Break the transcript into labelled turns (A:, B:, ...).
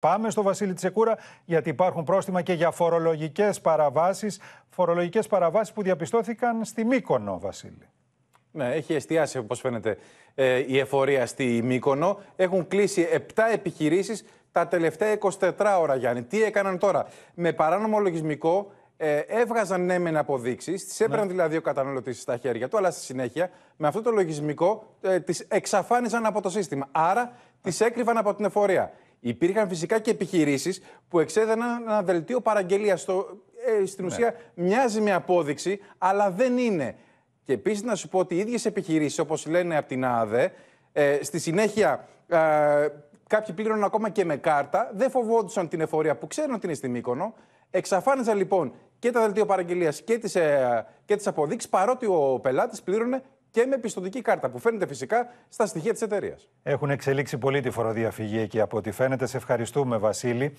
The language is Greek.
A: Πάμε στο Βασίλη Τσεκούρα, γιατί υπάρχουν πρόστιμα και για φορολογικές παραβάσεις. Φορολογικές παραβάσεις που διαπιστώθηκαν στη Μύκονο, Βασίλη.
B: Ναι, έχει εστιάσει, όπως φαίνεται, ε, η εφορία στη Μύκονο. Έχουν κλείσει 7 επιχειρήσεις τα τελευταία 24 ώρα, Γιάννη. Τι έκαναν τώρα. Με παράνομο λογισμικό ε, έβγαζαν ναι μεν αποδείξεις, τις ναι. έπαιρναν ναι. δηλαδή ο καταναλωτής στα χέρια του, αλλά στη συνέχεια με αυτό το λογισμικό ε, τις εξαφάνιζαν από το σύστημα. Άρα τις έκρυβαν από την εφορία. Υπήρχαν φυσικά και επιχειρήσεις που εξέδαιναν ένα δελτίο παραγγελίας. Στο, ε, στην ναι. ουσία μοιάζει με απόδειξη, αλλά δεν είναι. Και επίσης να σου πω ότι οι ίδιες επιχειρήσεις, όπως λένε από την ΑΔΕ, στη συνέχεια ε, κάποιοι πλήρωναν ακόμα και με κάρτα, δεν φοβόντουσαν την εφορία που ξέρουν ότι είναι στη Μύκονο. Εξαφάνιζαν λοιπόν και τα δελτίο παραγγελίας και τις ε, αποδείξεις, παρότι ο πελάτης πλήρωνε και με πιστοτική κάρτα που φαίνεται φυσικά στα στοιχεία της εταιρείας.
C: Έχουν εξελίξει πολύ τη φοροδιαφυγή εκεί από ό,τι φαίνεται. Σε ευχαριστούμε, Βασίλη.